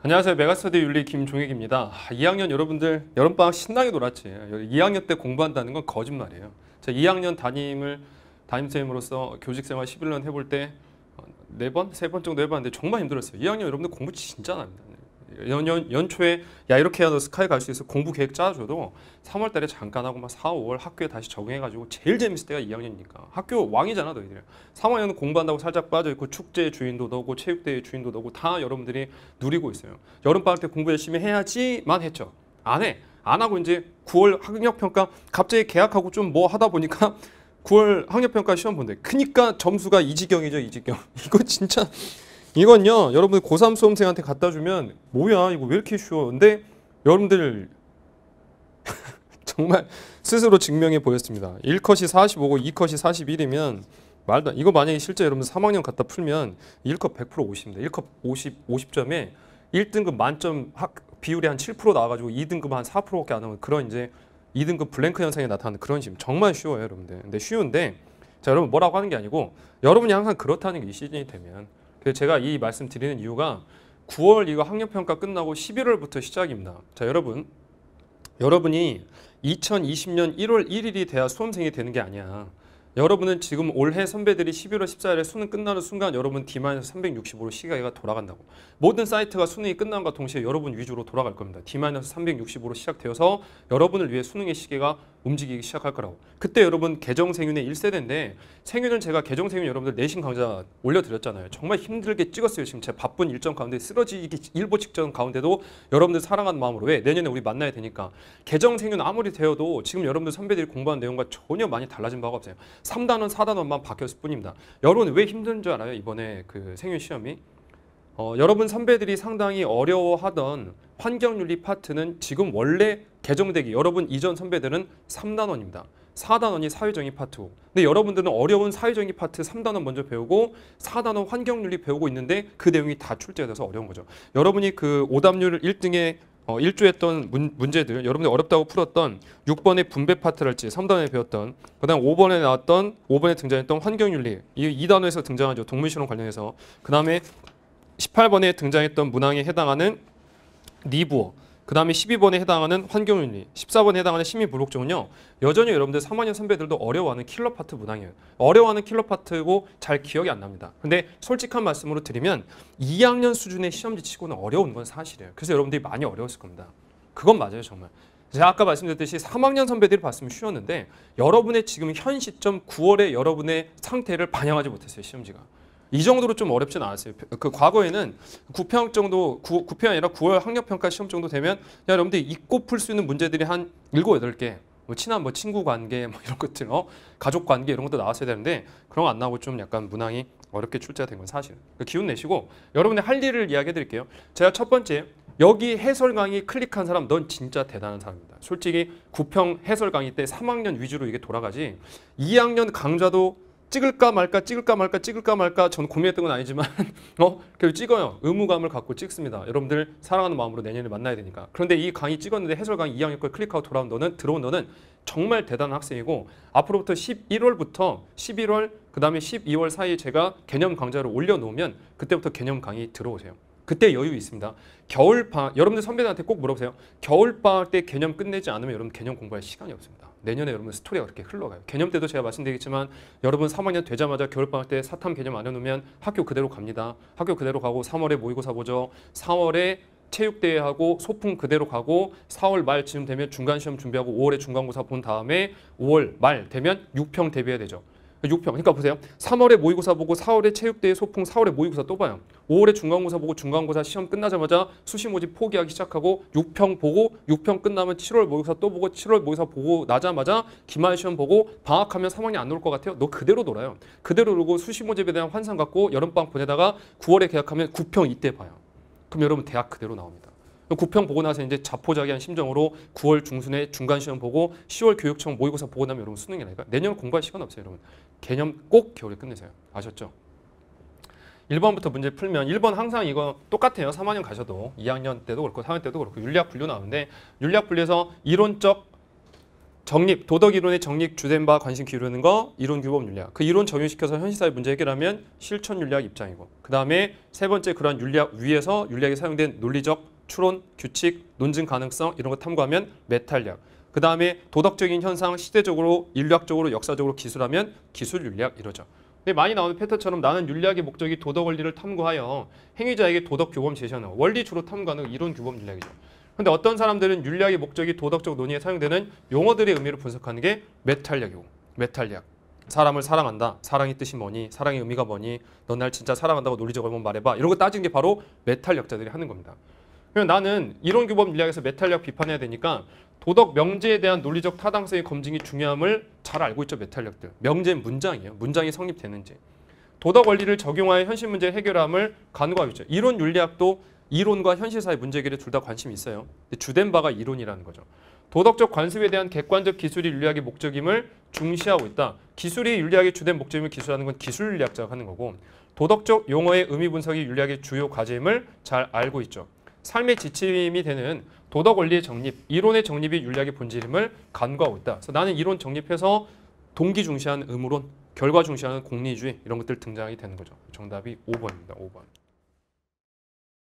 안녕하세요. 메가스터디 윤리 김종익입니다. 2학년 아, 여러분들 여름방학 신나게 놀았지. 2학년 때 공부한다는 건 거짓말이에요. 제 2학년 담임을 담임쌤으로서 교직생활 11년 해볼 때 4번? 어, 3번 정도 해봤는데 정말 힘들었어요. 2학년 여러분들 공부 진짜 안니다 네. 연, 연, 연초에 야 이렇게 해야 너 스카이 갈 수 있어 공부 계획 짜줘도 3월 달에 잠깐 하고 막 4, 5월 학교에 다시 적응해가지고 제일 재밌을 때가 2학년이니까 학교 왕이잖아 너희들 3학년은 공부한다고 살짝 빠져있고 축제 주인도 너고 체육대회 주인도 너고 다 여러분들이 누리고 있어요 여름방학 때 공부 열심히 해야지만 했죠 안 해. 안 하고 이제 9월 학력평가 갑자기 계약하고 좀 뭐 하다 보니까 9월 학력평가 시험 본대. 그니까 점수가 이 지경이죠, 이 지경. 이거 진짜 이건요 여러분 고3 수험생한테 갖다 주면 뭐야 이거 왜 이렇게 쉬워 근데 여러분들 정말 스스로 증명해 보였습니다 1컷이 45고 2컷이 41이면 말도 안, 이거 만약에 실제 여러분 3학년 갖다 풀면 1컷 100% 50입니다 1컷 50, 50점에 1등급 만점 학 비율이 한7% 나와가지고 2등급 한 4%밖에 안 나오는 그런 이제 2등급 블랭크 현상이 나타나는 그런 식 정말 쉬워요 여러분들 근데 쉬운데 자 여러분 뭐라고 하는 게 아니고 여러분이 항상 그렇다는 게 이 시즌이 되면 그래서 제가 이 말씀 드리는 이유가 9월 이거 학력평가 끝나고 11월부터 시작입니다. 자 여러분 여러분이 2020년 1월 1일이 돼야 수험생이 되는 게 아니야. 여러분은 지금 올해 선배들이 11월 14일에 수능 끝나는 순간 여러분 D-365로 시계가 돌아간다고. 모든 사이트가 수능이 끝남과 동시에 여러분 위주로 돌아갈 겁니다. D-365로 시작되어서 여러분을 위해 수능의 시계가 움직이기 시작할 거라고. 그때 여러분 개정생윤의 1세대인데 생윤은 제가 개정생윤 여러분들 내신 강좌 올려드렸잖아요. 정말 힘들게 찍었어요. 지금 제 바쁜 일정 가운데 쓰러지기 일보 직전 가운데도 여러분들 사랑하는 마음으로 왜 내년에 우리 만나야 되니까 개정생윤 아무리 되어도 지금 여러분들 선배들이 공부한 내용과 전혀 많이 달라진 바가 없어요. 3단원, 4단원만 바뀌었을 뿐입니다. 여러분 왜 힘든 줄 알아요? 이번에 그 생윤 시험이. 어, 여러분 선배들이 상당히 어려워하던 환경윤리 파트는 지금 원래 개정되기 여러분 이전 선배들은 3단원입니다. 4단원이 사회정의 파트 근데 여러분들은 어려운 사회정의 파트 3단원 먼저 배우고 4단원 환경윤리 배우고 있는데 그 내용이 다 출제돼서 어려운 거죠. 여러분이 그 오답률 1등에 어, 일주했던 문, 제들 여러분들 어렵다고 풀었던 6번의 분배 파트랄지 3단원에 배웠던 그다음 5번에 나왔던 5번에 등장했던 환경윤리 이 2단원에서 등장하죠 동물실험 관련해서 그다음에 18번에 등장했던 문항에 해당하는 리부어 그 다음에 12번에 해당하는 환경윤리, 14번에 해당하는 심리불복종은요. 여전히 여러분들 3학년 선배들도 어려워하는 킬러 파트 문항이에요. 어려워하는 킬러 파트고 잘 기억이 안 납니다. 근데 솔직한 말씀으로 드리면 2학년 수준의 시험지 치고는 어려운 건 사실이에요. 그래서 여러분들이 많이 어려웠을 겁니다. 그건 맞아요, 정말. 제가 아까 말씀드렸듯이 3학년 선배들이 봤으면 쉬웠는데 여러분의 지금 현 시점 9월에 여러분의 상태를 반영하지 못했어요, 시험지가. 이 정도로 좀 어렵진 않았어요. 그 과거에는 9평 정도, 9, 9평이 아니라 9월 학력평가 시험 정도 되면 야, 여러분들 잊고 풀 수 있는 문제들이 한 7, 8개 뭐 친한 뭐 친구 관계 뭐 이런 것들, 어? 가족 관계 이런 것도 나왔어야 되는데 그런 거 안 나오고 좀 약간 무난히 어렵게 출제가 된 건 사실. 그러니까 기운 내시고 여러분의 할 일을 이야기해 드릴게요. 제가 첫 번째 여기 해설 강의 클릭한 사람 넌 진짜 대단한 사람입니다. 솔직히 9평 해설 강의 때 3학년 위주로 이게 돌아가지 2학년 강좌도 찍을까 말까 찍을까 말까 찍을까 말까 전 고민했던 건 아니지만 어 그래도 찍어요 의무감을 갖고 찍습니다 여러분들 사랑하는 마음으로 내년에 만나야 되니까 그런데 이 강의 찍었는데 해설 강의 2학년걸 클릭하고 돌아온 너는 들어온 너는 정말 대단한 학생이고 앞으로부터 11월부터 11월 그 다음에 12월 사이에 제가 개념 강좌를 올려놓으면 그때부터 개념 강의 들어오세요 그때 여유 있습니다. 겨울방학, 여러분들 선배들한테 꼭 물어보세요. 겨울방학 때 개념 끝내지 않으면 여러분 개념 공부할 시간이 없습니다. 내년에 여러분 스토리가 그렇게 흘러가요. 개념 때도 제가 말씀드리겠지만 여러분 3학년 되자마자 겨울방학 때 사탐 개념 안 해놓으면 학교 그대로 갑니다. 학교 그대로 가고 3월에 모의고사 보죠. 4월에 체육대회하고 소풍 그대로 가고 4월 말쯤 되면 중간시험 준비하고 5월에 중간고사 본 다음에 5월 말 되면 6평 대비해야 되죠. 6평. 그러니까 보세요. 3월에 모의고사 보고 4월에 체육대회 소풍, 4월에 모의고사 또 봐요. 5월에 중간고사 보고 중간고사 시험 끝나자마자 수시 모집 포기하기 시작하고 6평 보고 6평 끝나면 7월 모의고사 또 보고 7월 모의고사 보고 나자마자 기말 시험 보고 방학하면 3학년 안놀것 같아요. 너 그대로 놀아요. 그대로 놀고 수시 모집에 대한 환상 갖고 여름방학 보내다가 9월에 계약하면 9평 이때 봐요. 그럼 여러분 대학 그대로 나옵니다. 그 구평 보고 나서 이제 자포자기한 심정으로 9월 중순에 중간 시험 보고 10월 교육청 모의고사 보고 나면 여러분 수능이 나니까 내년 공부할 시간 없어요, 여러분. 개념 꼭 겨울에 끝내세요. 아셨죠? 1번부터 문제 풀면 1번 항상 이거 똑같아요. 3학년 가셔도 2학년 때도 그렇고 3학년 때도 그렇고 윤리학 분류 나오는데 윤리학 분류에서 이론적 정립, 도덕 이론의 정립 주된 바 관심 기울이는 거 이론 규범 윤리학. 그 이론 적용시켜서 현실사회 문제 해결하면 실천 윤리학 입장이고 그 다음에 세 번째 그런 윤리학 위에서 윤리학에 사용된 논리적 추론, 규칙, 논증 가능성 이런 거 탐구하면 메탈력그 다음에 도덕적인 현상 시대적으로 인류학적으로 역사적으로 기술하면 기술 윤리학 이러죠. 근데 많이 나오는 패턴처럼 나는 윤리학의 목적이 도덕 원리를 탐구하여 행위자에게 도덕 규범 제시하는 원리 주로 탐구하는 이론 규범 윤리학이죠. 근데 어떤 사람들은 윤리학의 목적이 도덕적 논의에 사용되는 용어들의 의미를 분석하는 게메탈력이고메탈력 사람을 사랑한다. 사랑의 뜻이 뭐니? 사랑의 의미가 뭐니? 넌 날 진짜 사랑한다고 논리적으로 한번 말해봐. 이런 거 따지는 게 바로 메탈 력자들이 하는 겁니다. 그럼 나는 이론규범 윤리학에서 메탈력 비판해야 되니까 도덕 명제에 대한 논리적 타당성의 검증이 중요함을 잘 알고 있죠 메탈력들 명제는 문장이에요. 문장이 성립되는지. 도덕 원리를 적용하여 현실 문제 해결함을 간과하고 있죠. 이론 윤리학도 이론과 현실 사회 문제 해결에 둘 다 관심이 있어요. 주된 바가 이론이라는 거죠. 도덕적 관습에 대한 객관적 기술이 윤리학의 목적임을 중시하고 있다. 기술이 윤리학의 주된 목적임을 기술하는 건 기술 윤리학자가 하는 거고 도덕적 용어의 의미 분석이 윤리학의 주요 과제임을 잘 알고 있죠. 삶의 지침이 되는 도덕 원리의 정립, 이론의 정립이 윤리학의 본질임을 간과하고 있다. 그래서 나는 이론 정립해서 동기 중시하는 의무론, 결과 중시하는 공리주의 이런 것들 등장하 되는 거죠. 정답이 5번입니다. 5번.